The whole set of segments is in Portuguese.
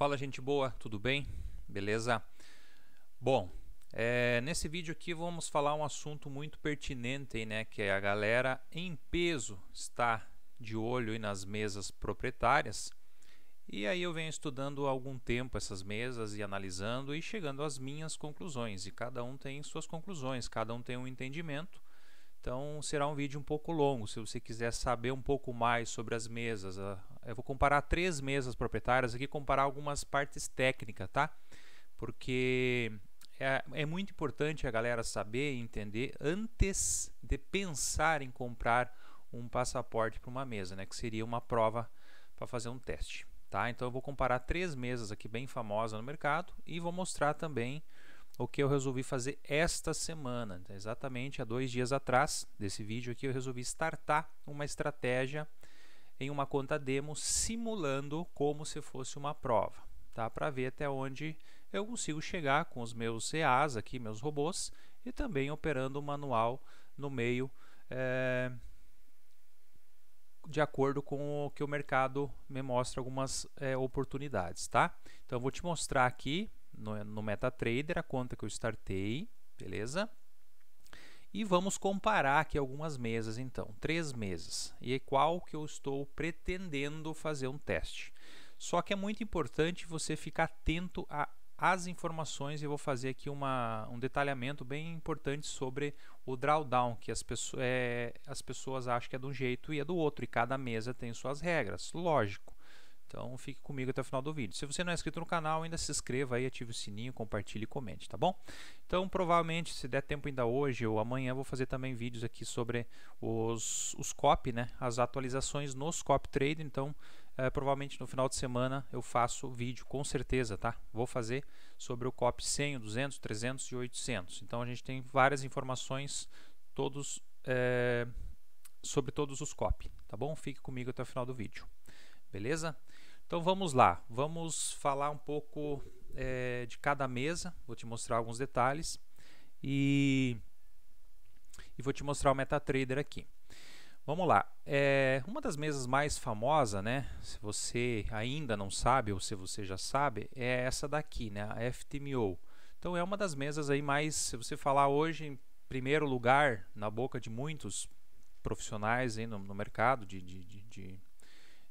Fala gente boa, tudo bem? Beleza? Bom, é, nesse vídeo aqui vamos falar um assunto muito pertinente, né? Que é a galera em peso está de olho nas mesas proprietárias. E aí eu venho estudando há algum tempo essas mesas e analisando e chegando às minhas conclusões. E cada um tem suas conclusões, cada um tem um entendimento. Então será um vídeo um pouco longo. Se você quiser saber um pouco mais sobre as mesas, a, eu vou comparar três mesas proprietárias aqui, comparar algumas partes técnicas, tá? Porque é, é muito importante a galera saber e entender antes de pensar em comprar um passaporte para uma mesa, né? Que seria uma prova para fazer um teste, tá? Então eu vou comparar três mesas aqui bem famosas no mercado e vou mostrar também o que eu resolvi fazer esta semana. exatamente há dois dias atrás desse vídeo aqui eu resolvi startar uma estratégia em uma conta demo simulando como se fosse uma prova, tá? Para ver até onde eu consigo chegar com os meus EAs aqui, meus robôs, e também operando o manual no meio é, de acordo com o que o mercado me mostra algumas é, oportunidades, tá? Então eu vou te mostrar aqui no, no MetaTrader a conta que eu startei, beleza? E vamos comparar aqui algumas mesas então, três mesas, e qual que eu estou pretendendo fazer um teste. Só que é muito importante você ficar atento às informações e vou fazer aqui uma, um detalhamento bem importante sobre o drawdown, que as, pessoas, é, as pessoas acham que é de um jeito e é do outro, e cada mesa tem suas regras, lógico. Então fique comigo até o final do vídeo. Se você não é inscrito no canal, ainda se inscreva aí, ative o sininho, compartilhe e comente, tá bom? Então provavelmente, se der tempo ainda hoje ou amanhã, vou fazer também vídeos aqui sobre os, os cop, né? As atualizações nos cop trade. Então é, provavelmente no final de semana eu faço vídeo, com certeza, tá? Vou fazer sobre o cop 100, 200, 300 e 800. Então a gente tem várias informações todos é, sobre todos os cop, tá bom? Fique comigo até o final do vídeo. Beleza? Então vamos lá, vamos falar um pouco é, de cada mesa, vou te mostrar alguns detalhes e, e vou te mostrar o MetaTrader aqui. Vamos lá, é, uma das mesas mais famosas, né, se você ainda não sabe ou se você já sabe, é essa daqui, né, a FTMO. Então é uma das mesas aí mais, se você falar hoje em primeiro lugar na boca de muitos profissionais aí no, no mercado de, de, de, de,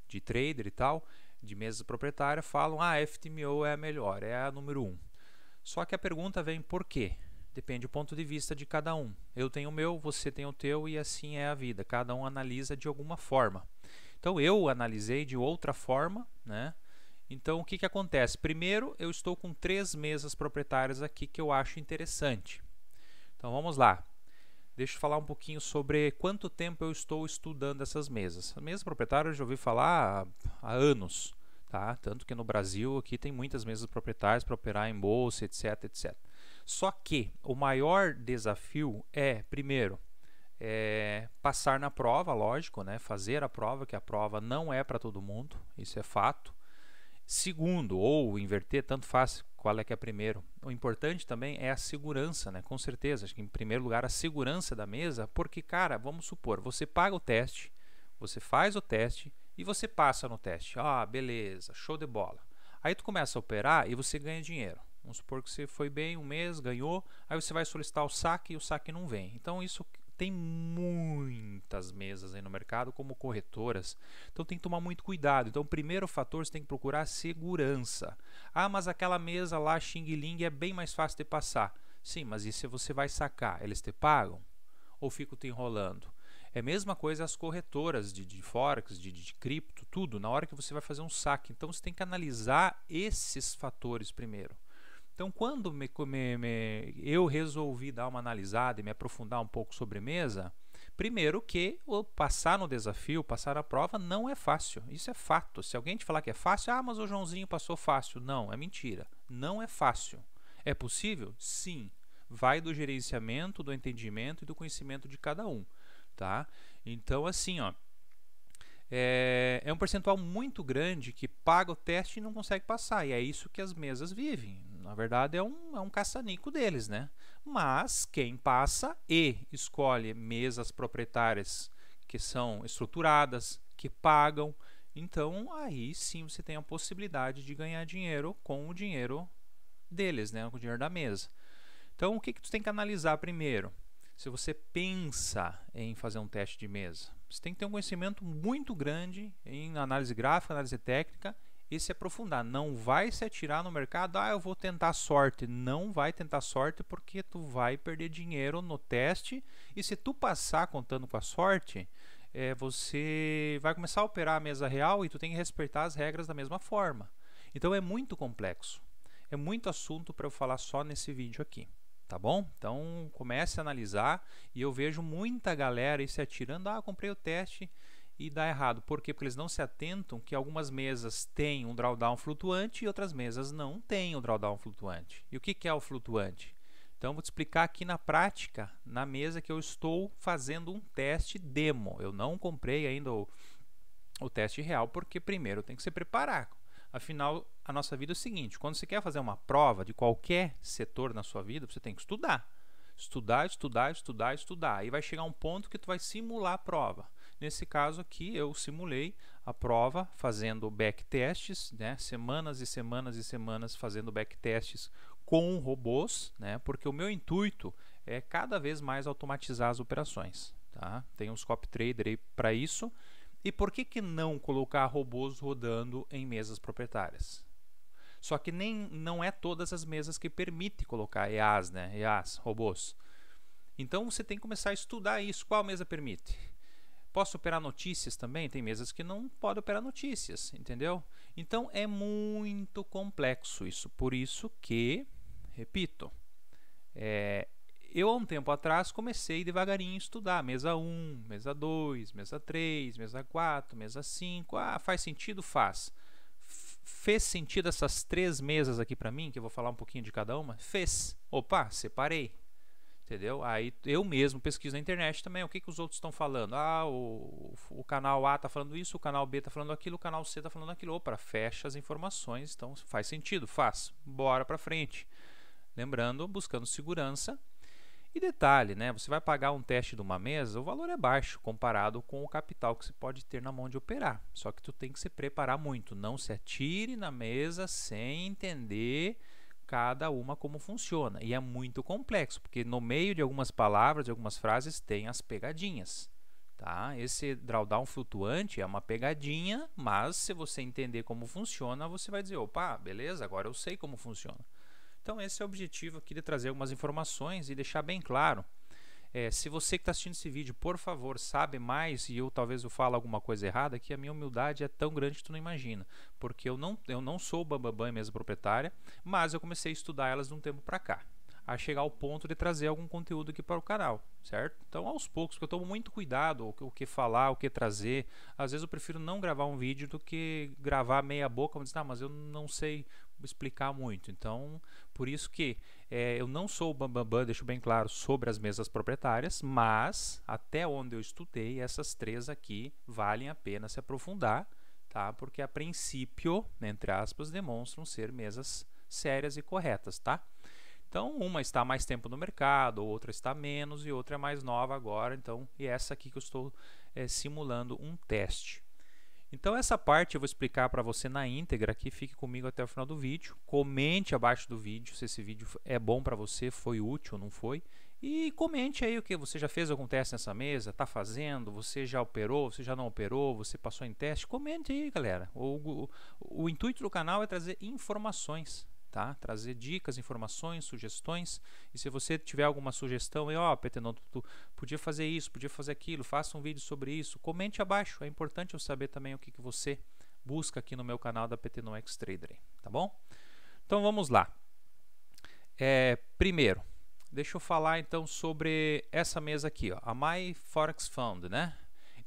de trader e tal, de mesa proprietária falam ah, a FTMO é a melhor, é a número Um. Só que a pergunta vem por quê? Depende do ponto de vista de cada um. Eu tenho o meu, você tem o teu e assim é a vida. Cada um analisa de alguma forma. Então eu analisei de outra forma, né? Então o que, que acontece? Primeiro, eu estou com três mesas proprietárias aqui que eu acho interessante. Então vamos lá. Deixa eu falar um pouquinho sobre quanto tempo eu estou estudando essas mesas. A mesa proprietária eu já ouvi falar há, há anos, tá? Tanto que no Brasil aqui tem muitas mesas proprietárias para operar em bolsa, etc, etc. Só que o maior desafio é, primeiro, é passar na prova, lógico, né? fazer a prova, que a prova não é para todo mundo, isso é fato. Segundo, ou inverter, tanto faz qual é que é primeiro. O importante também é a segurança, né? Com certeza, acho que em primeiro lugar a segurança da mesa, porque cara, vamos supor, você paga o teste, você faz o teste e você passa no teste. Ah, beleza, show de bola. Aí tu começa a operar e você ganha dinheiro. Vamos supor que você foi bem um mês, ganhou, aí você vai solicitar o saque e o saque não vem. Então isso tem muitas mesas aí no mercado como corretoras, então tem que tomar muito cuidado. Então, o primeiro fator você tem que procurar segurança. Ah, mas aquela mesa lá, Xing Ling, é bem mais fácil de passar. Sim, mas e se você vai sacar? Eles te pagam? Ou fico te enrolando? É a mesma coisa as corretoras de, de Forex, de, de, de cripto, tudo, na hora que você vai fazer um saque. Então você tem que analisar esses fatores primeiro. Então, quando me, me, me, eu resolvi dar uma analisada e me aprofundar um pouco sobre mesa, primeiro que passar no desafio, passar a prova, não é fácil. Isso é fato. Se alguém te falar que é fácil, ah, mas o Joãozinho passou fácil. Não, é mentira. Não é fácil. É possível? Sim. Vai do gerenciamento, do entendimento e do conhecimento de cada um. Tá? Então, assim, ó. É, é, um percentual muito grande que paga o teste e não consegue passar. E é isso que as mesas vivem. Na verdade, é um, é um caçanico deles, né? Mas quem passa e escolhe mesas proprietárias que são estruturadas, que pagam, então aí sim você tem a possibilidade de ganhar dinheiro com o dinheiro deles, né? com o dinheiro da mesa. Então o que, que tu tem que analisar primeiro? Se você pensa em fazer um teste de mesa, você tem que ter um conhecimento muito grande em análise gráfica, análise técnica e se é aprofundar. Não vai se atirar no mercado, ah, eu vou tentar sorte. Não vai tentar sorte porque tu vai perder dinheiro no teste e se tu passar contando com a sorte, é, você vai começar a operar a mesa real e tu tem que respeitar as regras da mesma forma. Então é muito complexo. É muito assunto para eu falar só nesse vídeo aqui. Tá bom? Então comece a analisar e eu vejo muita galera aí se atirando. Ah, comprei o teste, e dá errado. Por quê? Porque eles não se atentam que algumas mesas têm um drawdown flutuante e outras mesas não têm um drawdown flutuante. E o que, que é o flutuante? Então, vou te explicar aqui na prática, na mesa que eu estou fazendo um teste demo. Eu não comprei ainda o, o teste real, porque primeiro tem que se preparar. Afinal, a nossa vida é o seguinte: quando você quer fazer uma prova de qualquer setor na sua vida, você tem que estudar. Estudar, estudar, estudar, estudar. E vai chegar um ponto que tu vai simular a prova. Nesse caso aqui, eu simulei a prova fazendo backtests, né? semanas e semanas e semanas fazendo backtests com robôs, né? porque o meu intuito é cada vez mais automatizar as operações. Tá? Tem um Scop Trader aí para isso. E por que, que não colocar robôs rodando em mesas proprietárias? Só que nem não é todas as mesas que permite colocar EAs, né? EAs, robôs. Então você tem que começar a estudar isso. Qual mesa permite? Posso operar notícias também? Tem mesas que não podem operar notícias, entendeu? Então é muito complexo isso. Por isso que, repito, é, eu há um tempo atrás comecei devagarinho a estudar mesa 1, mesa 2, mesa 3, mesa 4, mesa 5. Ah, faz sentido? Faz. Fez sentido essas três mesas aqui para mim, que eu vou falar um pouquinho de cada uma? Fez. Opa, separei. Entendeu? Aí eu mesmo pesquiso na internet também o que, que os outros estão falando. Ah, o, o canal A está falando isso, o canal B está falando aquilo, o canal C está falando aquilo. Opa, fecha as informações, então faz sentido, faz. Bora para frente. Lembrando, buscando segurança. E detalhe, né? Você vai pagar um teste de uma mesa, o valor é baixo comparado com o capital que você pode ter na mão de operar. Só que tu tem que se preparar muito, não se atire na mesa sem entender cada uma como funciona. E é muito complexo, porque no meio de algumas palavras, de algumas frases, tem as pegadinhas. Tá? Esse drawdown flutuante é uma pegadinha, mas se você entender como funciona, você vai dizer, opa, beleza, agora eu sei como funciona. Então esse é o objetivo aqui de trazer algumas informações e deixar bem claro é, se você que está assistindo esse vídeo, por favor, sabe mais e eu talvez eu falo alguma coisa errada, que a minha humildade é tão grande que tu não imagina, porque eu não, eu não sou bambambam e mesa proprietária, mas eu comecei a estudar elas de um tempo para cá, a chegar ao ponto de trazer algum conteúdo aqui para o canal, certo? Então, aos poucos, porque eu tomo muito cuidado o que, o que falar, o que trazer. Às vezes eu prefiro não gravar um vídeo do que gravar meia boca, mas, ah, mas eu não sei explicar muito. Então, por isso que é, eu não sou o bambambam, bam, bam, deixo bem claro, sobre as mesas proprietárias, mas até onde eu estudei, essas três aqui valem a pena se aprofundar, tá? porque a princípio, entre aspas, demonstram ser mesas sérias e corretas. Tá? Então, uma está mais tempo no mercado, outra está menos e outra é mais nova agora. Então, e essa aqui que eu estou é, simulando um teste. Então essa parte eu vou explicar para você na íntegra aqui, fique comigo até o final do vídeo. Comente abaixo do vídeo se esse vídeo é bom para você, foi útil ou não foi. E comente aí o que você já fez algum teste nessa mesa, está fazendo, você já operou, você já não operou, você passou em teste. Comente aí, galera. O, o, o intuito do canal é trazer informações tá? Trazer dicas, informações, sugestões. E se você tiver alguma sugestão, ó, oh, Petenon, tu, podia fazer isso, podia fazer aquilo, faça um vídeo sobre isso, comente abaixo. É importante eu saber também o que, que você busca aqui no meu canal da Petenon X Trader, tá bom? Então vamos lá. É, primeiro, deixa eu falar então sobre essa mesa aqui, ó, a My Forex Fund, né?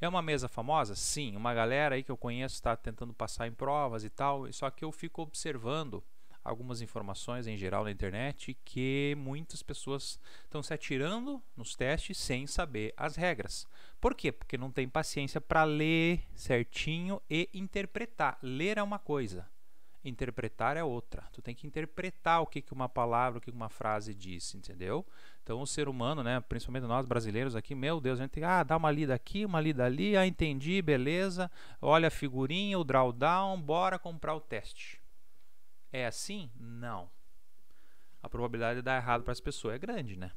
É uma mesa famosa? Sim, uma galera aí que eu conheço está tentando passar em provas e tal, só que eu fico observando algumas informações em geral na internet que muitas pessoas estão se atirando nos testes sem saber as regras. Por quê? Porque não tem paciência para ler certinho e interpretar. Ler é uma coisa, interpretar é outra. Tu tem que interpretar o que, uma palavra, o que uma frase diz, entendeu? Então o ser humano, né, principalmente nós brasileiros aqui, meu Deus, a gente tem, ah, dá uma lida aqui, uma lida ali, ah, entendi, beleza, olha a figurinha, o drawdown, bora comprar o teste. É assim? Não. A probabilidade de dar errado para as pessoas é grande, né?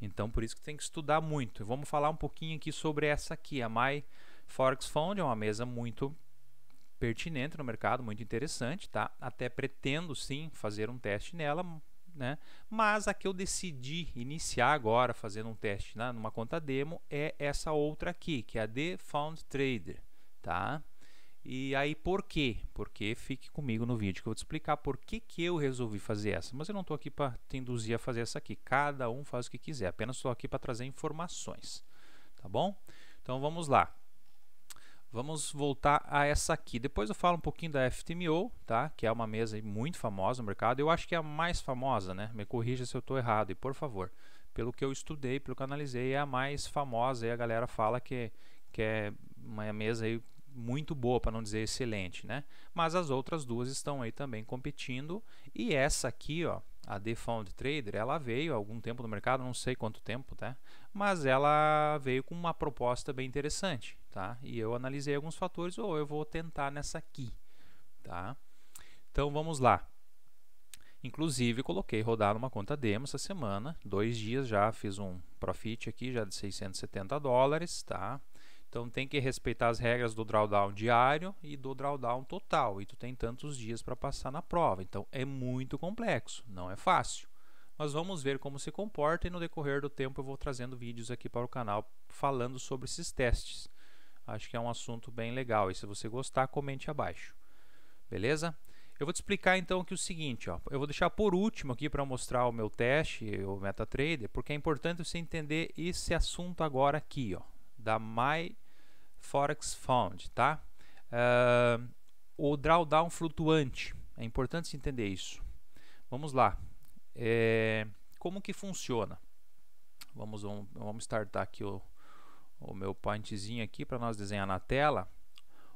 Então, por isso que tem que estudar muito. Vamos falar um pouquinho aqui sobre essa aqui. A My Forex Fund é uma mesa muito pertinente no mercado, muito interessante, tá? Até pretendo sim fazer um teste nela, né? Mas a que eu decidi iniciar agora fazendo um teste né, numa conta demo é essa outra aqui, que é a The Fund Trader, tá? E aí por quê? Porque fique comigo no vídeo que eu vou te explicar por que, que eu resolvi fazer essa. Mas eu não estou aqui para te induzir a fazer essa aqui. Cada um faz o que quiser. Apenas estou aqui para trazer informações. Tá bom? Então vamos lá. Vamos voltar a essa aqui. Depois eu falo um pouquinho da FTMO, tá? que é uma mesa muito famosa no mercado. Eu acho que é a mais famosa, né? Me corrija se eu estou errado, e por favor. Pelo que eu estudei, pelo que eu analisei, é a mais famosa. E a galera fala que, que é uma mesa aí muito boa, para não dizer excelente, né? Mas as outras duas estão aí também competindo e essa aqui, ó, a Defound Trader, ela veio há algum tempo no mercado, não sei quanto tempo, tá? Mas ela veio com uma proposta bem interessante, tá? E eu analisei alguns fatores, ou oh, eu vou tentar nessa aqui, tá? Então vamos lá. Inclusive, coloquei rodar numa conta demo essa semana, dois dias já, fiz um profit aqui já de 670 dólares, tá? Então tem que respeitar as regras do drawdown diário e do drawdown total. E tu tem tantos dias para passar na prova. Então é muito complexo, não é fácil. Mas vamos ver como se comporta e no decorrer do tempo eu vou trazendo vídeos aqui para o canal falando sobre esses testes. Acho que é um assunto bem legal e se você gostar, comente abaixo. Beleza? Eu vou te explicar então que é o seguinte, ó, eu vou deixar por último aqui para mostrar o meu teste, o MetaTrader, porque é importante você entender esse assunto agora aqui, ó, da My Forex Fund, tá? Uh, o drawdown flutuante, é importante se entender isso. Vamos lá, é, como que funciona? Vamos, vamos, vamos startar aqui o, o meu pointzinho aqui para nós desenhar na tela.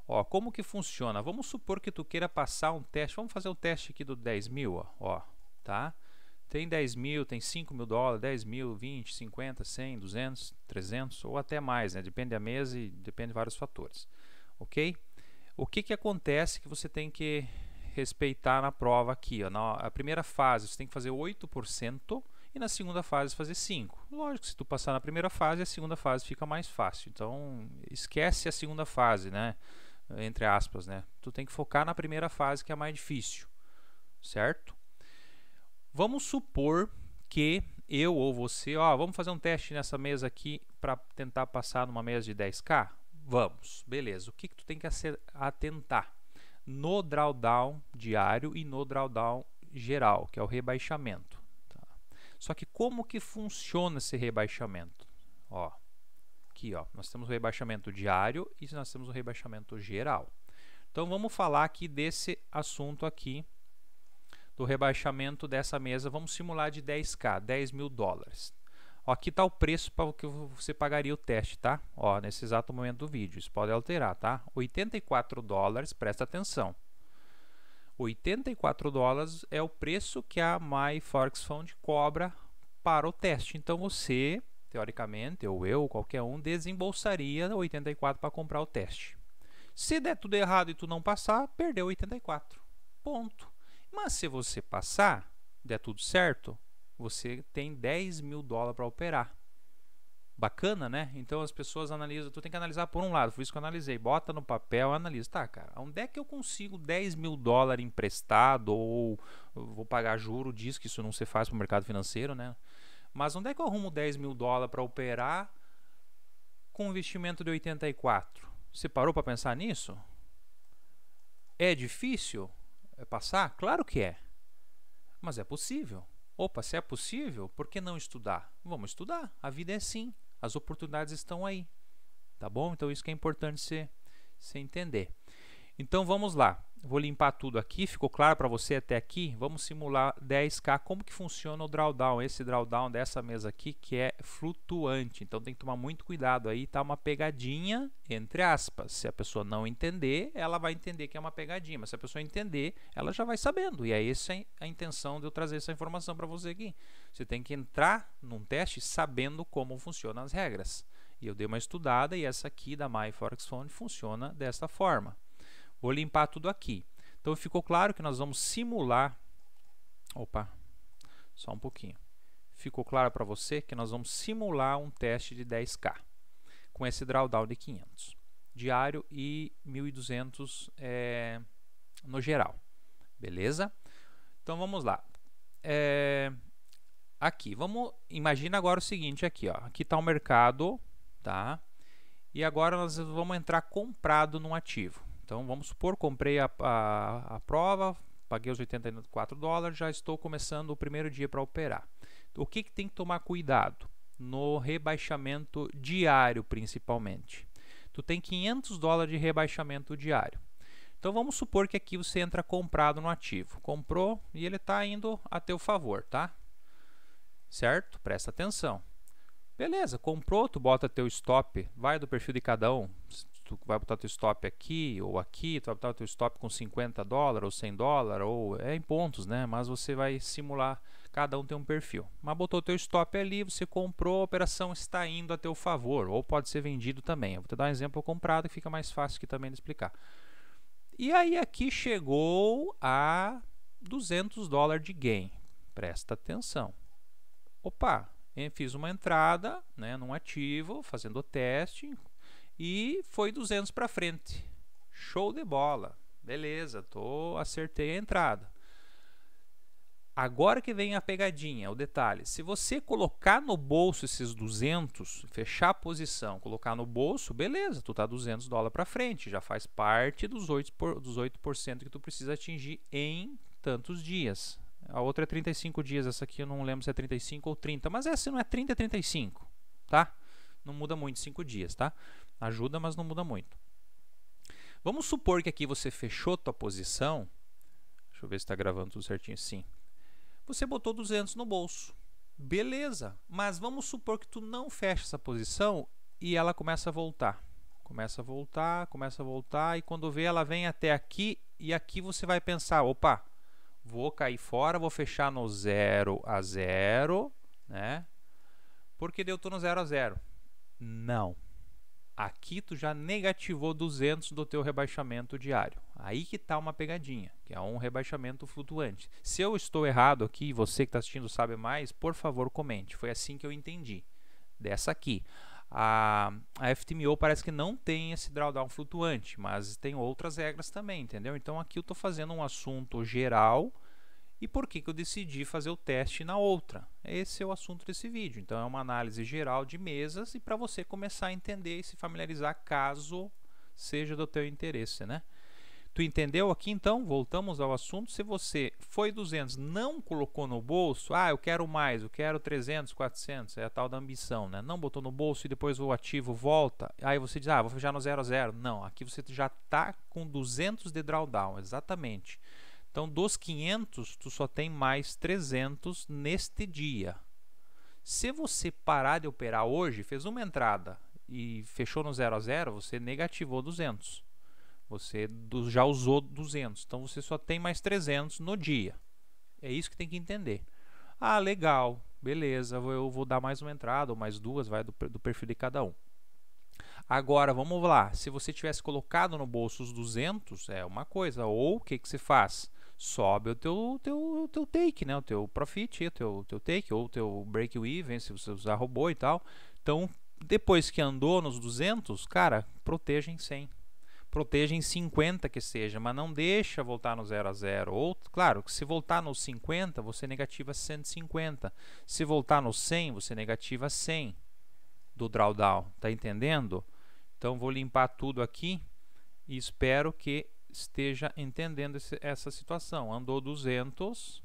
Ó, como que funciona? Vamos supor que tu queira passar um teste, vamos fazer o um teste aqui do 10 mil, ó, ó tá? Tem 10 mil, tem 5 mil dólares, 10 mil, 20, 50, 100, 200, 300 ou até mais, né? depende da mesa e depende de vários fatores. Ok? O que, que acontece que você tem que respeitar na prova aqui? Ó, na a primeira fase você tem que fazer 8% e na segunda fase fazer 5. Lógico, se tu passar na primeira fase, a segunda fase fica mais fácil. Então, esquece a segunda fase, né? Entre aspas, né? Tu tem que focar na primeira fase que é a mais difícil, certo? Vamos supor que eu ou você, ó, vamos fazer um teste nessa mesa aqui para tentar passar numa mesa de 10k? Vamos, beleza. O que, que tu tem que atentar? No drawdown diário e no drawdown geral, que é o rebaixamento. Tá? Só que como que funciona esse rebaixamento? Ó, aqui ó, nós temos o rebaixamento diário e nós temos o rebaixamento geral. Então vamos falar aqui desse assunto aqui do rebaixamento dessa mesa, vamos simular de 10k, 10 mil dólares. Ó, aqui está o preço para o que você pagaria o teste, tá? Ó, nesse exato momento do vídeo, isso pode alterar, tá? 84 dólares, presta atenção. 84 dólares é o preço que a MyForexFund cobra para o teste. Então você, teoricamente, ou eu, qualquer um, desembolsaria 84 para comprar o teste. Se der tudo errado e tu não passar, perdeu 84. Ponto. Mas se você passar, der tudo certo, você tem 10 mil dólares para operar. Bacana, né? Então as pessoas analisam, tu tem que analisar por um lado, foi isso que eu analisei, bota no papel, analisa, tá, cara, onde é que eu consigo 10 mil dólares emprestado ou vou pagar juro, diz que isso não se faz para o mercado financeiro, né? Mas onde é que eu arrumo 10 mil dólares para operar com um investimento de 84? Você parou para pensar nisso? É difícil? É passar? Claro que é. Mas é possível. Opa, se é possível, por que não estudar? Vamos estudar. A vida é assim. As oportunidades estão aí. Tá bom? Então isso que é importante você, você entender. Então vamos lá. Vou limpar tudo aqui, ficou claro para você até aqui? Vamos simular 10K, como que funciona o drawdown, esse drawdown dessa mesa aqui que é flutuante, então tem que tomar muito cuidado aí, tá uma pegadinha, entre aspas, se a pessoa não entender, ela vai entender que é uma pegadinha, mas se a pessoa entender, ela já vai sabendo, e é essa a intenção de eu trazer essa informação para você aqui. Você tem que entrar num teste sabendo como funcionam as regras, e eu dei uma estudada e essa aqui da My Forex funciona desta forma. Vou limpar tudo aqui. Então ficou claro que nós vamos simular... Opa, só um pouquinho. Ficou claro para você que nós vamos simular um teste de 10K com esse drawdown de 500 diário e 1.200 é, no geral. Beleza? Então vamos lá. É, aqui, vamos imagina agora o seguinte aqui, ó. Aqui está o mercado, tá? E agora nós vamos entrar comprado num ativo. Então vamos supor, comprei a, a, a prova, paguei os 84 dólares, já estou começando o primeiro dia para operar. O que, que tem que tomar cuidado? No rebaixamento diário, principalmente. Tu tem 500 dólares de rebaixamento diário. Então vamos supor que aqui você entra comprado no ativo. Comprou e ele está indo a teu favor, tá? Certo? Presta atenção. Beleza, comprou, tu bota teu stop, vai do perfil de cada um tu vai botar teu stop aqui ou aqui, tu vai botar teu stop com 50 dólares ou 100 dólares, ou é em pontos, né? Mas você vai simular, cada um tem um perfil. Mas botou teu stop ali, você comprou, a operação está indo a teu favor, ou pode ser vendido também. Eu vou te dar um exemplo comprado que fica mais fácil aqui também de explicar. E aí aqui chegou a 200 dólares de gain. Presta atenção. Opa, fiz uma entrada né, num ativo, fazendo o teste, e foi 200 para frente. Show de bola. Beleza, tô acertei a entrada. Agora que vem a pegadinha, o detalhe. Se você colocar no bolso esses 200, fechar a posição, colocar no bolso, beleza, tu tá 200 dólares para frente, já faz parte dos 8%, por, dos 8 que tu precisa atingir em tantos dias. A outra é 35 dias, essa aqui eu não lembro se é 35 ou 30, mas essa não é 30, é 35, tá? Não muda muito, 5 dias, tá? Ajuda, mas não muda muito. Vamos supor que aqui você fechou tua posição. Deixa eu ver se está gravando tudo certinho. Sim. Você botou 200 no bolso. Beleza. Mas vamos supor que tu não fecha essa posição e ela começa a voltar. Começa a voltar, começa a voltar e quando vê ela vem até aqui e aqui você vai pensar, opa, vou cair fora, vou fechar no 0 a 0, né? Porque deu tô no 0 a 0. Não aqui tu já negativou 200 do teu rebaixamento diário. Aí que está uma pegadinha, que é um rebaixamento flutuante. Se eu estou errado aqui, você que está assistindo sabe mais, por favor comente. Foi assim que eu entendi dessa aqui. A, a FTMO parece que não tem esse drawdown flutuante, mas tem outras regras também, entendeu? Então aqui eu estou fazendo um assunto geral e por que, que eu decidi fazer o teste na outra. Esse é o assunto desse vídeo. Então, é uma análise geral de mesas e para você começar a entender e se familiarizar caso seja do teu interesse, né? Tu entendeu aqui então? Voltamos ao assunto. Se você foi 200, não colocou no bolso, ah, eu quero mais, eu quero 300, 400, é a tal da ambição, né? Não botou no bolso e depois o ativo volta, aí você diz, ah, vou fechar no zero a zero? Não, aqui você já está com 200 de drawdown, exatamente. Exatamente. Então, dos 500, tu só tem mais 300 neste dia. Se você parar de operar hoje, fez uma entrada e fechou no 0 a 0, você negativou 200. Você já usou 200, então você só tem mais 300 no dia. É isso que tem que entender. Ah, legal, beleza, eu vou dar mais uma entrada ou mais duas, vai do, perfil de cada um. Agora, vamos lá, se você tivesse colocado no bolso os 200, é uma coisa, ou o que, que se faz? sobe o teu, teu, teu take, né? O teu profit, o teu, teu take, ou o teu break even, se você usar robô e tal. Então, depois que andou nos 200, cara, proteja em 100. Proteja em 50 que seja, mas não deixa voltar no 0 a 0. Ou, claro, que se voltar no 50, você negativa 150. Se voltar no 100, você negativa 100 do drawdown, tá entendendo? Então vou limpar tudo aqui e espero que esteja entendendo esse, essa situação. Andou 200,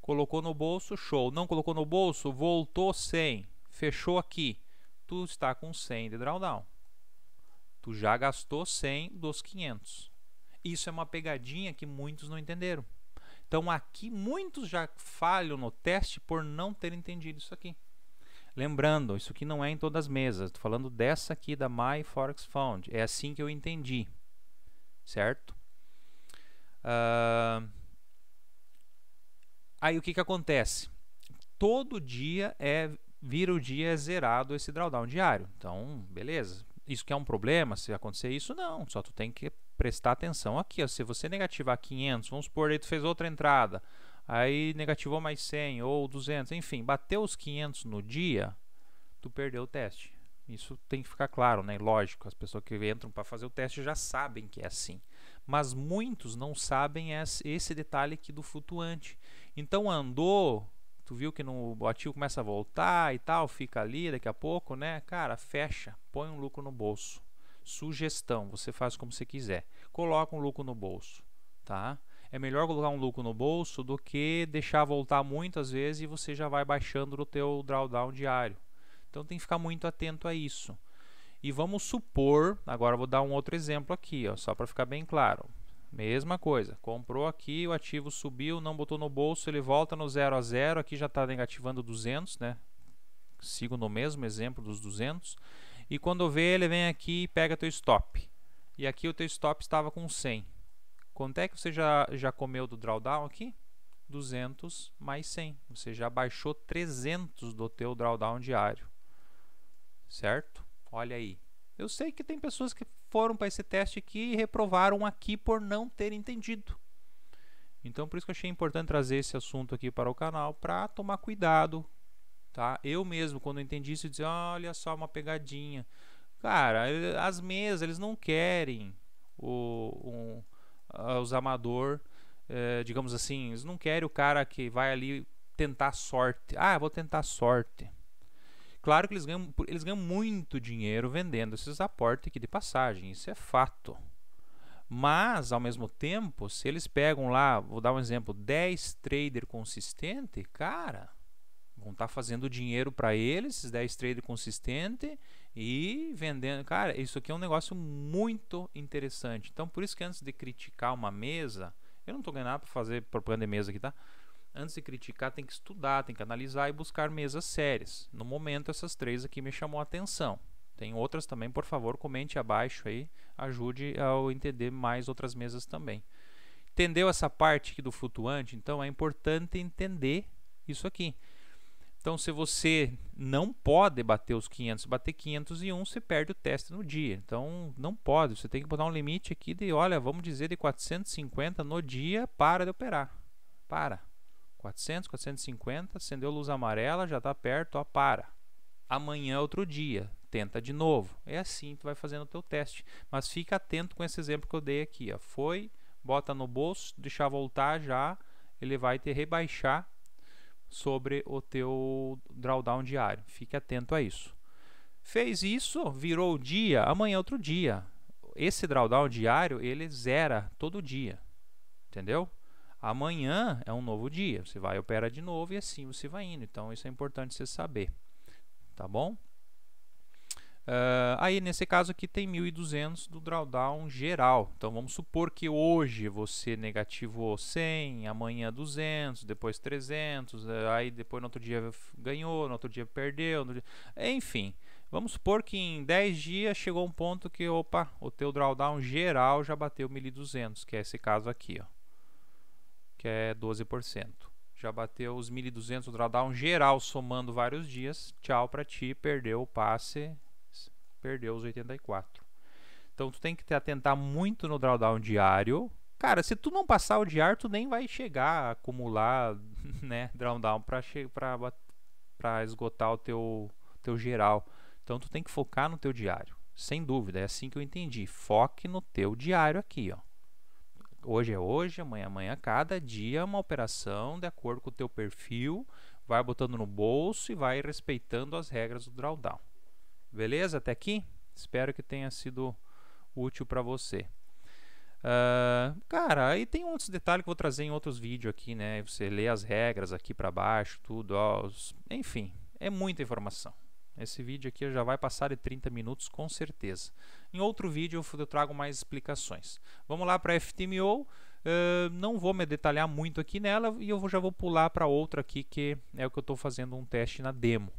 colocou no bolso, show. Não colocou no bolso, voltou 100, fechou aqui. Tu está com 100 de drawdown. Tu já gastou 100 dos 500. Isso é uma pegadinha que muitos não entenderam. Então aqui muitos já falham no teste por não ter entendido isso aqui. Lembrando, isso aqui não é em todas as mesas. Estou falando dessa aqui da My Forex Fund. É assim que eu entendi certo? Uh, aí o que, que acontece? Todo dia é vira o dia é zerado esse drawdown diário. Então, beleza. Isso que é um problema, se acontecer isso, não. Só tu tem que prestar atenção aqui. Ó, se você negativar 500, vamos supor, que tu fez outra entrada, aí negativou mais 100 ou 200, enfim, bateu os 500 no dia, tu perdeu o teste. Isso tem que ficar claro, né? Lógico, as pessoas que entram para fazer o teste já sabem que é assim. Mas muitos não sabem esse detalhe aqui do flutuante. Então andou, tu viu que no o ativo começa a voltar e tal, fica ali daqui a pouco, né? Cara, fecha, põe um lucro no bolso. Sugestão, você faz como você quiser. Coloca um lucro no bolso, tá? É melhor colocar um lucro no bolso do que deixar voltar muitas vezes e você já vai baixando o teu drawdown diário. Então tem que ficar muito atento a isso. E vamos supor, agora vou dar um outro exemplo aqui, ó, só para ficar bem claro. Mesma coisa, comprou aqui, o ativo subiu, não botou no bolso, ele volta no 0 a 0, aqui já está negativando 200, né? Sigo no mesmo exemplo dos 200. E quando vê, ele vem aqui e pega teu stop. E aqui o teu stop estava com 100. Quanto é que você já, já comeu do drawdown aqui? 200 mais 100. Você já baixou 300 do teu drawdown diário certo? Olha aí. Eu sei que tem pessoas que foram para esse teste aqui e reprovaram aqui por não ter entendido. Então, por isso que eu achei importante trazer esse assunto aqui para o canal, para tomar cuidado, tá? Eu mesmo, quando entendi isso, eu disse, olha só, uma pegadinha. Cara, as mesas, eles não querem o, um, ah, os amador, eh, digamos assim, eles não querem o cara que vai ali tentar sorte. Ah, vou tentar sorte. Claro que eles ganham, eles ganham muito dinheiro vendendo esses aportes aqui de passagem, isso é fato. Mas, ao mesmo tempo, se eles pegam lá, vou dar um exemplo, 10 trader consistente, cara, vão estar tá fazendo dinheiro para eles, esses 10 trader consistente e vendendo. Cara, isso aqui é um negócio muito interessante. Então, por isso que antes de criticar uma mesa, eu não estou ganhando nada para fazer propaganda de mesa aqui, tá? antes de criticar, tem que estudar, tem que analisar e buscar mesas sérias. No momento, essas três aqui me chamou a atenção. Tem outras também, por favor, comente abaixo aí, ajude ao entender mais outras mesas também. Entendeu essa parte aqui do flutuante? Então é importante entender isso aqui. Então, se você não pode bater os 500, bater 501, você perde o teste no dia. Então, não pode. Você tem que botar um limite aqui de, olha, vamos dizer de 450 no dia, para de operar. Para. 400, 450, acendeu luz amarela, já está perto, ó, para. Amanhã é outro dia, tenta de novo. É assim que tu vai fazendo o teu teste. Mas fica atento com esse exemplo que eu dei aqui. Ó. Foi, bota no bolso, deixar voltar já, ele vai te rebaixar sobre o teu drawdown diário. Fique atento a isso. Fez isso, virou o dia, amanhã é outro dia. Esse drawdown diário, ele zera todo dia. Entendeu? Amanhã é um novo dia, você vai operar de novo e assim você vai indo. Então isso é importante você saber, tá bom? Uh, aí nesse caso aqui tem 1.200 do drawdown geral. Então vamos supor que hoje você negativou 100, amanhã 200, depois 300, eh, aí depois no outro dia ganhou, no outro dia perdeu, dia... enfim. Vamos supor que em 10 dias chegou um ponto que, opa, o teu drawdown geral já bateu 1.200, que é esse caso aqui, ó que é 12%. Já bateu os 1.200 drawdown geral somando vários dias. Tchau para ti, perdeu o passe, perdeu os 84. Então tu tem que te atentar muito no drawdown diário. Cara, se tu não passar o diário, tu nem vai chegar a acumular, né, drawdown para para para esgotar o teu teu geral. Então tu tem que focar no teu diário. Sem dúvida, é assim que eu entendi. Foque no teu diário aqui, ó hoje é hoje, amanhã é amanhã, cada dia é uma operação de acordo com o teu perfil, vai botando no bolso e vai respeitando as regras do drawdown. Beleza? Até aqui? Espero que tenha sido útil para você. Uh, cara, aí tem outros detalhes que eu vou trazer em outros vídeos aqui, né? Você lê as regras aqui para baixo, tudo, ó, os... enfim, é muita informação. Esse vídeo aqui já vai passar de 30 minutos com certeza. Em outro vídeo eu trago mais explicações. Vamos lá para a FTMO. Uh, não vou me detalhar muito aqui nela e eu já vou pular para outra aqui que é o que eu estou fazendo um teste na demo.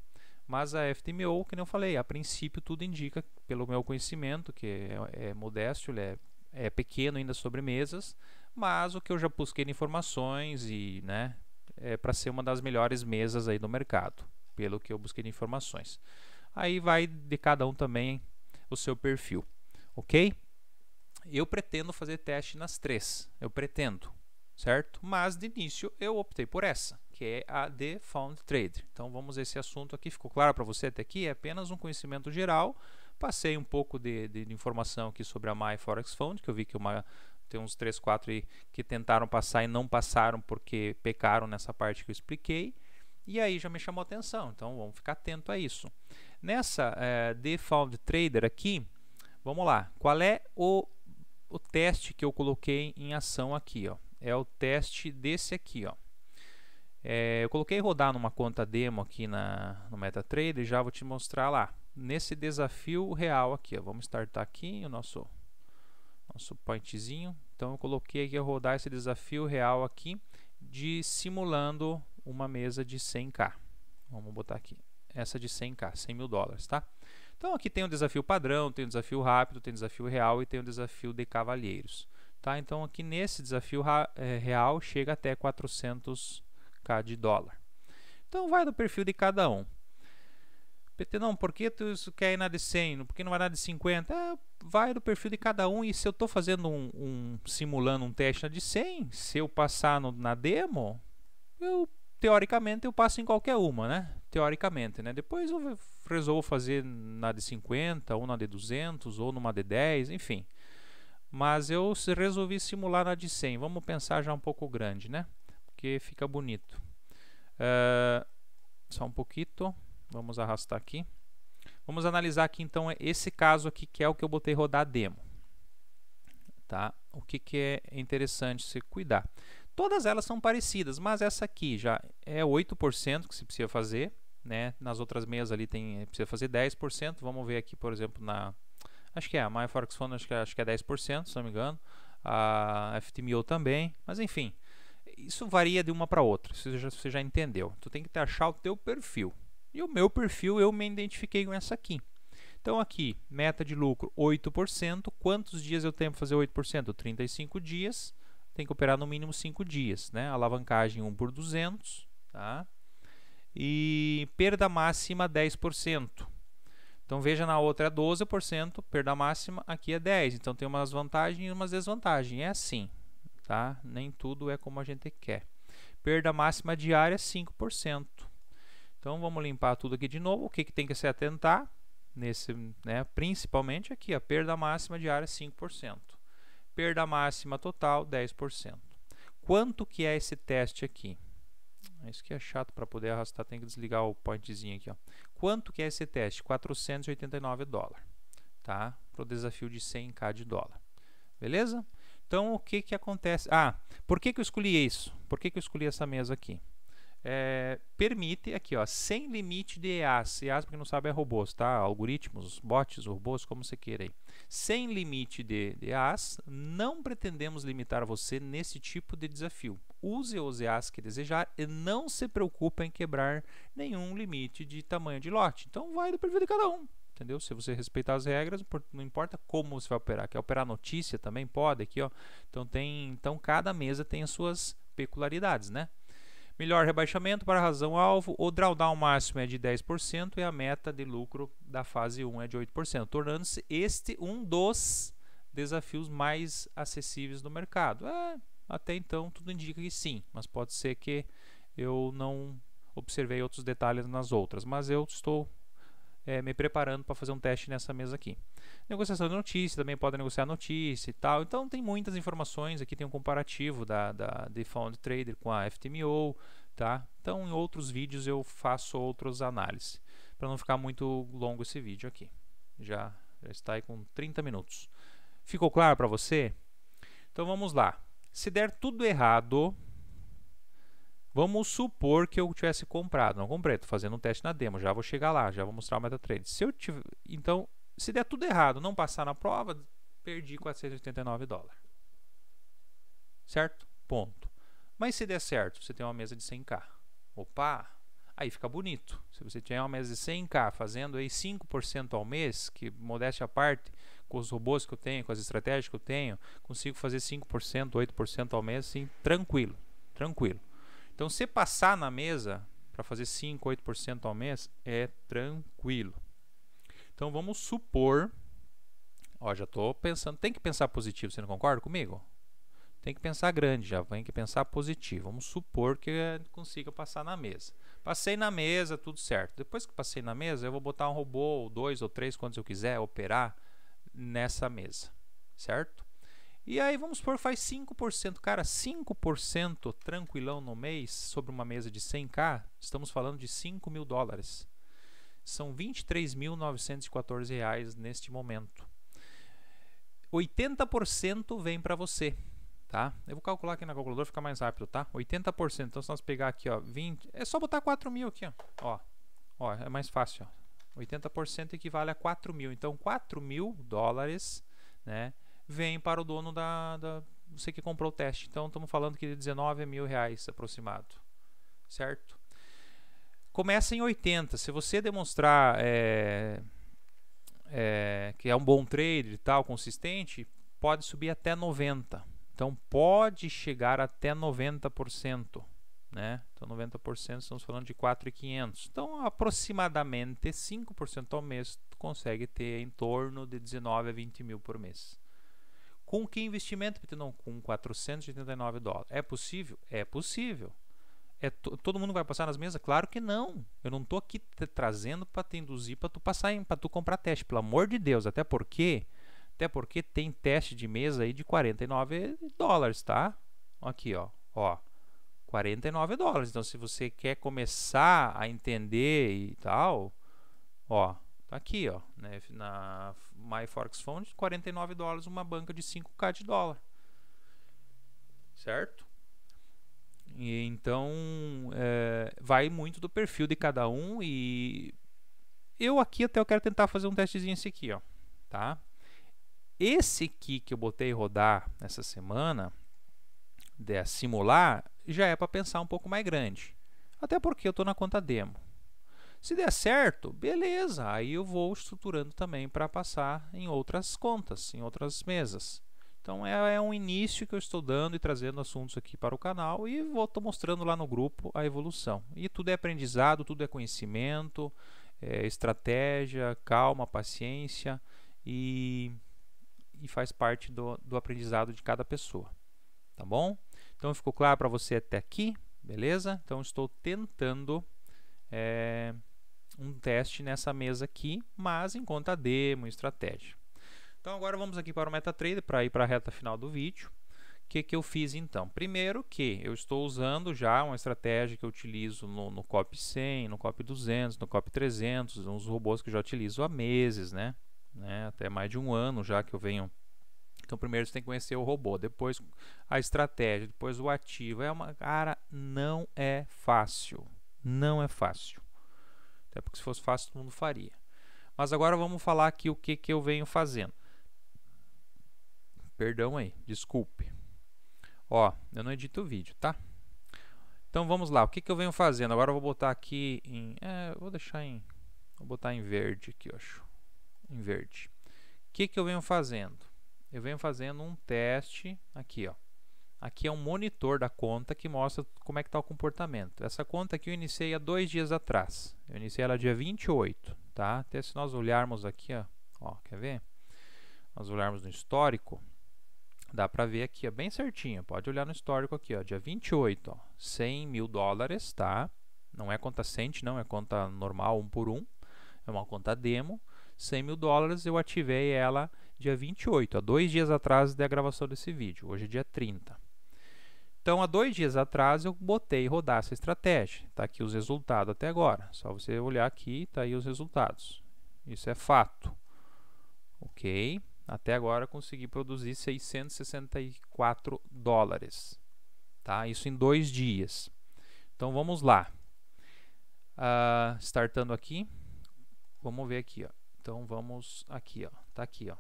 Mas a FTMO, que não falei, a princípio tudo indica, pelo meu conhecimento, que é, é modesto, é, é pequeno ainda sobre mesas, mas o que eu já busquei informações e, né, é para ser uma das melhores mesas aí do mercado pelo que eu busquei de informações. Aí vai de cada um também o seu perfil, ok? Eu pretendo fazer teste nas três, eu pretendo, certo? Mas de início eu optei por essa, que é a de Found Trader. Então vamos a esse assunto aqui, ficou claro para você até aqui? É apenas um conhecimento geral. Passei um pouco de, de, de informação aqui sobre a My Forex que eu vi que uma tem uns 3, 4 que tentaram passar e não passaram porque pecaram nessa parte que eu expliquei. E aí já me chamou atenção, então vamos ficar atento a isso. Nessa é, Default Trader aqui, vamos lá, qual é o, o teste que eu coloquei em ação aqui? Ó? É o teste desse aqui, ó. É, eu coloquei rodar numa conta demo aqui na, no MetaTrader e já vou te mostrar lá. Nesse desafio real aqui, ó. vamos startar aqui o nosso, nosso pointzinho. Então eu coloquei aqui rodar esse desafio real aqui de simulando uma mesa de 100k. Vamos botar aqui. Essa de 100k, 100 mil dólares, tá? Então aqui tem o um desafio padrão, tem o um desafio rápido, tem o um desafio real e tem o desafio de cavalheiros. Tá? Então aqui nesse desafio é, real chega até 400k de dólar. Então vai do perfil de cada um. PT, não, por que tu quer ir na de 100? Por que não vai na de 50? É, vai do perfil de cada um. E se eu estou fazendo um, um, simulando um teste na de 100, se eu passar no, na demo, eu teoricamente eu passo em qualquer uma, né? Teoricamente, né? Depois eu resolvo fazer na de 50, ou na de 200, ou numa de 10, enfim. Mas eu resolvi simular na de 100. Vamos pensar já um pouco grande, né? Porque fica bonito. Uh, só um pouquinho. Vamos arrastar aqui. Vamos analisar aqui então esse caso aqui que é o que eu botei rodar demo. Tá? O que, que é interessante se cuidar. Todas elas são parecidas, mas essa aqui já é 8% que se precisa fazer, né? Nas outras meias ali tem eh, precisa fazer 10%. Vamos ver aqui, por exemplo, na acho que é a MyForex Fund, acho que, é, acho que é 10%, se não me engano. A FTMO também, mas enfim, isso varia de uma para outra. você já, você já entendeu. Tu tem que achar o teu perfil. E o meu perfil eu me identifiquei com essa aqui. Então aqui, meta de lucro 8%, quantos dias eu tenho para fazer 8%? 35 dias tem que operar no mínimo 5 dias. Né? Alavancagem 1 por 200 tá? e perda máxima 10%. Então veja na outra é 12%, perda máxima aqui é 10%. Então tem umas vantagens e umas desvantagens. É assim, tá? Nem tudo é como a gente quer. Perda máxima diária 5%. Então vamos limpar tudo aqui de novo. O que, que tem que se atentar? Nesse, né, principalmente aqui, a perda máxima diária 5%. Perda máxima total, 10%. Quanto que é esse teste aqui? Ah, isso que é chato para poder arrastar, tem que desligar o pointzinho aqui. Ó. Quanto que é esse teste? 489 dólares. Tá? Para o desafio de 100k de dólar. Beleza? Então, o que, que acontece? Ah, por que, que eu escolhi isso? Por que, que eu escolhi essa mesa aqui? é, permite aqui, ó, sem limite de EAs. EAs, porque não sabe, é robôs, tá? Algoritmos, bots, robôs, como você queira aí. Sem limite de, de EAs, não pretendemos limitar você nesse tipo de desafio. Use os EAs que desejar e não se preocupe em quebrar nenhum limite de tamanho de lote. Então, vai do perfil de cada um. Entendeu? Se você respeitar as regras, não importa como você vai operar. Quer operar notícia também? Pode aqui, ó. Então, tem, então cada mesa tem as suas peculiaridades, né? Melhor rebaixamento para razão alvo, o drawdown máximo é de 10% e a meta de lucro da fase 1 é de 8%, tornando-se este um dos desafios mais acessíveis do mercado. É, até então tudo indica que sim, mas pode ser que eu não observei outros detalhes nas outras, mas eu estou é, me preparando para fazer um teste nessa mesa aqui. Negociação de notícia, também pode negociar notícia e tal. Então tem muitas informações, aqui tem um comparativo da, da default Trader com a FTMO, tá? Então em outros vídeos eu faço outras análises, para não ficar muito longo esse vídeo aqui. Já, já está aí com 30 minutos. Ficou claro para você? Então vamos lá. Se der tudo errado, Vamos supor que eu tivesse comprado. Não comprei, estou fazendo um teste na demo. Já vou chegar lá, já vou mostrar o MetaTrader. Se eu tiver, então, se der tudo errado, não passar na prova, perdi 489 dólares. Certo? Ponto. Mas se der certo, você tem uma mesa de 100k. Opa! Aí fica bonito. Se você tiver uma mesa de 100k fazendo aí 5% ao mês, que modéstia à parte, com os robôs que eu tenho, com as estratégias que eu tenho, consigo fazer 5%, 8% ao mês, assim, tranquilo. Tranquilo. Então, se passar na mesa para fazer 5, 8% ao mês, é tranquilo. Então, vamos supor. Ó, já estou pensando. Tem que pensar positivo, você não concorda comigo? Tem que pensar grande já, tem que pensar positivo. Vamos supor que eu consiga passar na mesa. Passei na mesa, tudo certo. Depois que passei na mesa, eu vou botar um robô, ou dois ou três, quantos eu quiser, operar nessa mesa, certo? E aí vamos supor que faz 5%. Cara, 5% tranquilão no mês sobre uma mesa de 100k, estamos falando de 5 mil dólares. São 23.914 reais neste momento. 80% vem para você, tá? Eu vou calcular aqui na calculadora, fica mais rápido, tá? 80%. Então se nós pegar aqui, ó, 20, é só botar 4 mil aqui, ó. Ó, ó é mais fácil, ó. 80% equivale a 4 mil. Então 4 mil dólares, né? vem para o dono da, da você que comprou o teste. Então estamos falando que de 19 mil reais aproximado, certo? Começa em 80. Se você demonstrar é, é, que é um bom trader e tal, consistente, pode subir até 90. Então pode chegar até 90%. Né? Então 90% estamos falando de 4.500. Então aproximadamente 5% ao mês consegue ter em torno de 19 a 20 mil por mês. Com que investimento, Com 489 dólares. É possível? É possível. É todo mundo vai passar nas mesas? Claro que não. Eu não estou aqui trazendo para te induzir para tu passar para tu comprar teste, pelo amor de Deus, até porque até porque tem teste de mesa aí de 49 dólares, tá? Aqui, ó, ó. 49 dólares. Então se você quer começar a entender e tal, ó, tá aqui, ó, né, na MyForex 49 dólares, uma banca de 5K de dólar. Certo? E então é, vai muito do perfil de cada um e eu aqui até eu quero tentar fazer um testezinho esse aqui, ó, tá? Esse aqui que eu botei rodar essa semana, de simular, já é para pensar um pouco mais grande. Até porque eu estou na conta demo. Se der certo, beleza, aí eu vou estruturando também para passar em outras contas, em outras mesas. Então é, é, um início que eu estou dando e trazendo assuntos aqui para o canal e vou tô mostrando lá no grupo a evolução. E tudo é aprendizado, tudo é conhecimento, é estratégia, calma, paciência e, e faz parte do, do aprendizado de cada pessoa. Tá bom? Então ficou claro para você até aqui, beleza? Então estou tentando. É, um teste nessa mesa aqui, mas em conta demo, estratégia. Então agora vamos aqui para o MetaTrader para ir para a reta final do vídeo. O que, que eu fiz então? Primeiro que eu estou usando já uma estratégia que eu utilizo no, no COP 100, no COP 200, no COP 300, uns robôs que eu já utilizo há meses, né? né? Até mais de um ano já que eu venho então, primeiro você tem que conhecer o robô, depois a estratégia, depois o ativo. É uma cara, não é fácil. Não é fácil. Até porque se fosse fácil todo mundo faria. Mas agora vamos falar aqui o que, que eu venho fazendo. Perdão aí, desculpe. Ó, eu não edito o vídeo, tá? Então vamos lá, o que, que eu venho fazendo? Agora eu vou botar aqui em... É, vou deixar em... Vou botar em verde aqui, eu acho. Em verde. O que, que eu venho fazendo? Eu venho fazendo um teste aqui, ó. Aqui é um monitor da conta que mostra como é que está o comportamento. Essa conta aqui eu iniciei há dois dias atrás. Eu iniciei ela dia 28, tá? Até se nós olharmos aqui, ó, ó quer ver? Nós olharmos no histórico, dá para ver aqui, ó, bem certinho. Pode olhar no histórico aqui, ó, dia 28, ó, 100 mil dólares, tá? Não é conta cente, não, é conta normal, um por um. É uma conta demo. 100 mil dólares, eu ativei ela dia 28, há dois dias atrás da gravação desse vídeo. Hoje é dia 30. Então, há dois dias atrás eu botei rodar essa estratégia. Está aqui os resultados até agora. Só você olhar aqui, está aí os resultados. Isso é fato. Ok? Até agora consegui produzir 664 dólares. Tá? Isso em dois dias. Então vamos lá. Uh, startando aqui. Vamos ver aqui. Ó. Então vamos aqui. Ó. Tá aqui. Ó.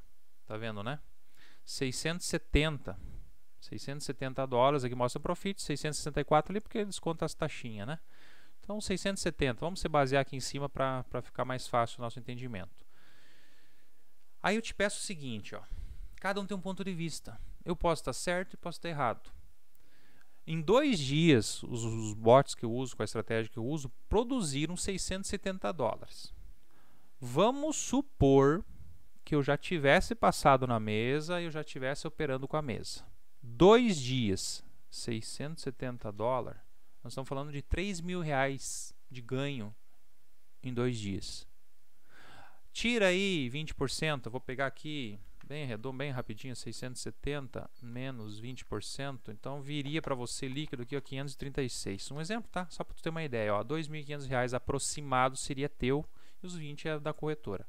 Tá vendo, né? 670 670 dólares aqui mostra o profit, 664 ali porque desconta as taxinhas, né? Então 670, vamos se basear aqui em cima para ficar mais fácil o nosso entendimento. Aí eu te peço o seguinte, ó. Cada um tem um ponto de vista. Eu posso estar certo e posso estar errado. Em dois dias, os, os bots que eu uso, com a estratégia que eu uso, produziram 670 dólares. Vamos supor que eu já tivesse passado na mesa e eu já tivesse operando com a mesa dois dias, 670 dólares, nós estamos falando de 3 mil reais de ganho em dois dias. Tira aí 20%, eu vou pegar aqui, bem redondo, bem rapidinho, 670 menos 20%, então viria para você líquido aqui, ó, 536. Um exemplo, tá? Só para tu ter uma ideia, ó, 2.500 reais aproximado seria teu e os 20 é da corretora,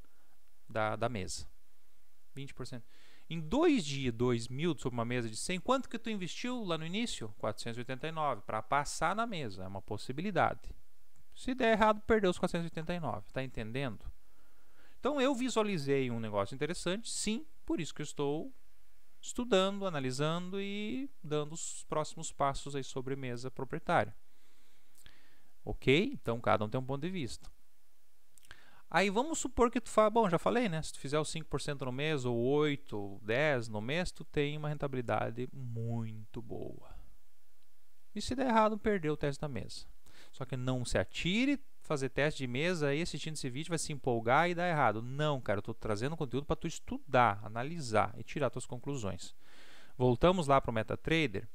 da, da mesa. 20%. Em dois dias, dois mil sobre uma mesa de 100, quanto que tu investiu lá no início? 489, para passar na mesa, é uma possibilidade. Se der errado, perdeu os 489, tá entendendo? Então eu visualizei um negócio interessante, sim, por isso que eu estou estudando, analisando e dando os próximos passos aí sobre mesa proprietária. Ok? Então cada um tem um ponto de vista. Aí vamos supor que tu fala, bom, já falei, né? Se tu fizer os 5% no mês, ou 8, ou 10 no mês, tu tem uma rentabilidade muito boa. E se der errado, perdeu o teste da mesa. Só que não se atire fazer teste de mesa aí assistindo esse vídeo vai se empolgar e dar errado. Não, cara, eu tô trazendo conteúdo para tu estudar, analisar e tirar tuas conclusões. Voltamos lá para o MetaTrader.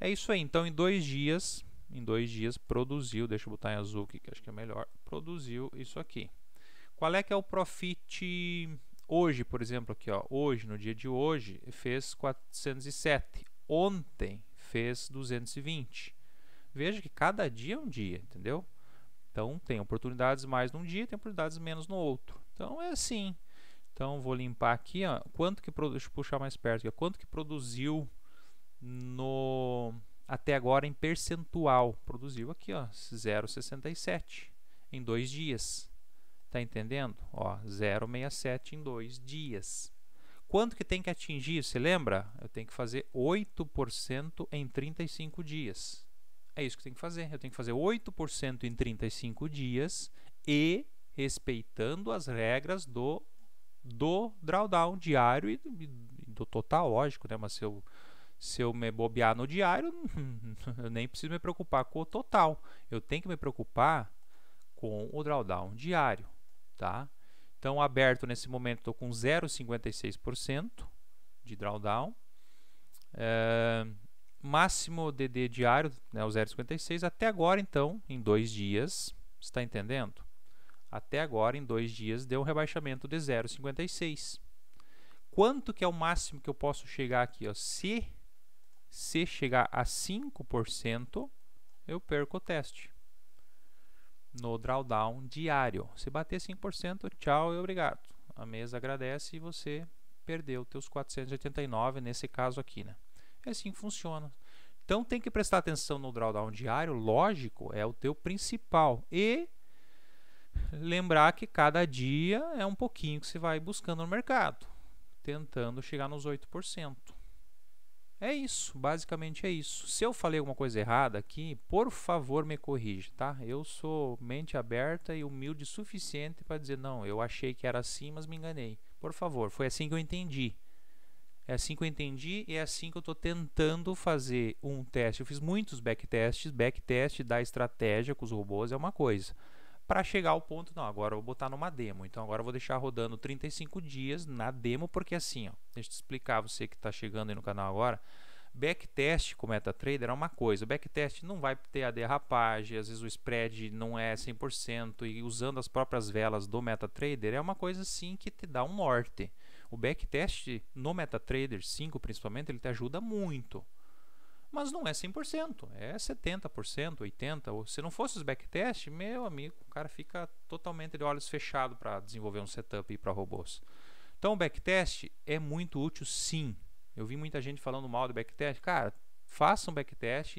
É isso aí. Então, em dois dias, em dois dias produziu, deixa eu botar em azul aqui, que acho que é melhor, produziu isso aqui. Qual é que é o profit hoje, por exemplo, aqui, ó, hoje, no dia de hoje, fez 407. Ontem fez 220. Veja que cada dia é um dia, entendeu? Então, tem oportunidades mais num dia, tem oportunidades menos no outro. Então, é assim. Então, vou limpar aqui, ó, quanto que deixa eu puxar mais perto, aqui, ó, quanto que produziu no até agora em percentual, produziu aqui, ó, 0,67 em dois dias. Está entendendo? Ó, 0,67 em dois dias. Quanto que tem que atingir? Você lembra? Eu tenho que fazer 8% em 35 dias. É isso que tem que fazer. Eu tenho que fazer 8% em 35 dias e respeitando as regras do, do drawdown diário e do total, lógico, né? Mas se eu, se eu me bobear no diário, eu nem preciso me preocupar com o total. Eu tenho que me preocupar com o drawdown diário. Tá? Então, aberto nesse momento, estou com 0,56% de drawdown. É, máximo DD diário, né, o 0,56, até agora, então, em dois dias, está entendendo? Até agora, em dois dias, deu um rebaixamento de 0,56. Quanto que é o máximo que eu posso chegar aqui? Ó? Se, se chegar a 5%, eu perco o teste no drawdown diário. Se bater 5%, tchau e obrigado. A mesa agradece e você perdeu teus 489 nesse caso aqui, né? É assim que funciona. Então tem que prestar atenção no drawdown diário, lógico, é o teu principal e lembrar que cada dia é um pouquinho que você vai buscando no mercado, tentando chegar nos 8%. É isso, basicamente é isso. Se eu falei alguma coisa errada aqui, por favor me corrija, tá? Eu sou mente aberta e humilde o suficiente para dizer, não, eu achei que era assim, mas me enganei. Por favor, foi assim que eu entendi. É assim que eu entendi e é assim que eu estou tentando fazer um teste. Eu fiz muitos backtests, backtest da estratégia com os robôs é uma coisa para chegar ao ponto, não, agora eu vou botar numa demo. Então agora eu vou deixar rodando 35 dias na demo, porque assim, ó, deixa eu te explicar você que está chegando aí no canal agora. Backtest com MetaTrader é uma coisa, o backtest não vai ter a derrapagem, às vezes o spread não é 100% e usando as próprias velas do MetaTrader é uma coisa sim que te dá um norte. O backtest no MetaTrader 5 principalmente, ele te ajuda muito, mas não é 100%, é 70%, 80%. Se não fosse os backtest, meu amigo, o cara fica totalmente de olhos fechados para desenvolver um setup para robôs. Então, o backtest é muito útil, sim. Eu vi muita gente falando mal do backtest. Cara, faça um backtest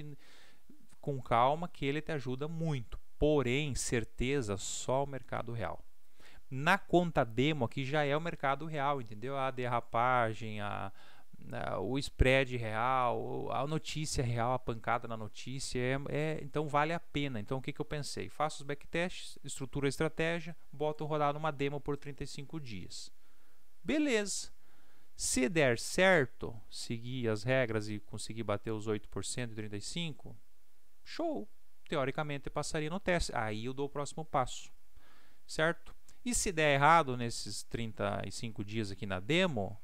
com calma, que ele te ajuda muito. Porém, certeza, só o mercado real. Na conta demo aqui já é o mercado real, entendeu? A derrapagem, a, né, o spread real, a notícia real, a pancada na notícia, é, é, então vale a pena. Então o que, que eu pensei? Faço os backtests, estruturo a estratégia, boto rodar numa demo por 35 dias. Beleza. Se der certo, seguir as regras e conseguir bater os 8% e 35%, show! Teoricamente passaria no teste. Aí eu dou o próximo passo. Certo? E se der errado nesses 35 dias aqui na demo,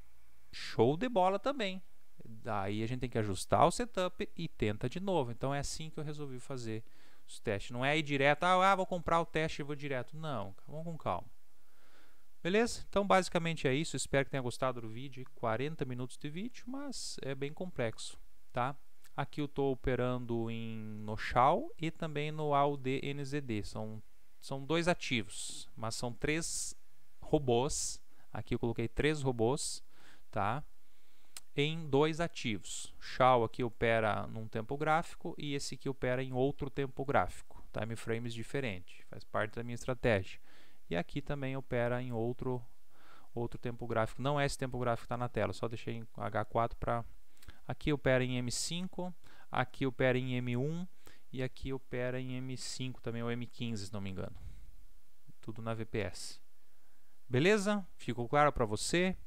show de bola também. Daí a gente tem que ajustar o setup e tenta de novo. Então é assim que eu resolvi fazer os testes. Não é ir direto, ah, ah vou comprar o teste e vou direto. Não, vamos com calma. Beleza? Então basicamente é isso. Espero que tenha gostado do vídeo. 40 minutos de vídeo, mas é bem complexo, tá? Aqui eu estou operando em, no Shao e também no AUDNZD. São, são dois ativos, mas são três robôs. Aqui eu coloquei três robôs tá? em dois ativos. Shaw aqui opera num tempo gráfico e esse aqui opera em outro tempo gráfico. Time frames diferente, faz parte da minha estratégia. E aqui também opera em outro outro tempo gráfico. Não é esse tempo gráfico que está na tela, só deixei em H4 para aqui opera em M5, aqui opera em M1 e aqui opera em M5 também ou M15, se não me engano. Tudo na VPS. Beleza? Ficou claro para você?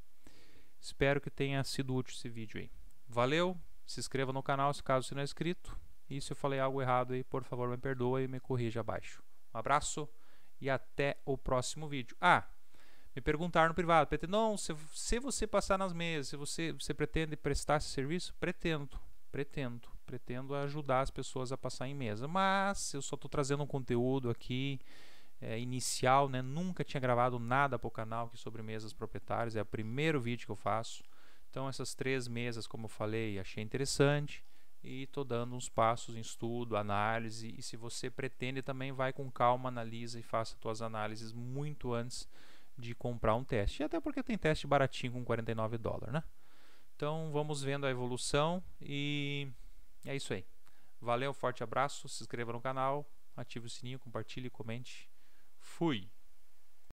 Espero que tenha sido útil esse vídeo aí. Valeu, se inscreva no canal se caso você não é inscrito. E se eu falei algo errado aí, por favor, me perdoa e me corrija abaixo. Um abraço e até o próximo vídeo. Ah, me perguntaram no privado, PT, não, se, se você passar nas mesas, se você, você pretende prestar esse serviço? Pretendo, pretendo, pretendo ajudar as pessoas a passar em mesa, mas eu só estou trazendo um conteúdo aqui é, inicial, né? Nunca tinha gravado nada para o canal que sobre mesas proprietárias, é o primeiro vídeo que eu faço. Então essas três mesas, como eu falei, achei interessante e estou dando uns passos em estudo, análise e se você pretende também vai com calma, analisa e faça suas análises muito antes de comprar um teste. E até porque tem teste baratinho com 49 dólares, né? Então vamos vendo a evolução e é isso aí. Valeu, forte abraço, se inscreva no canal, ative o sininho, compartilhe, comente. Fui.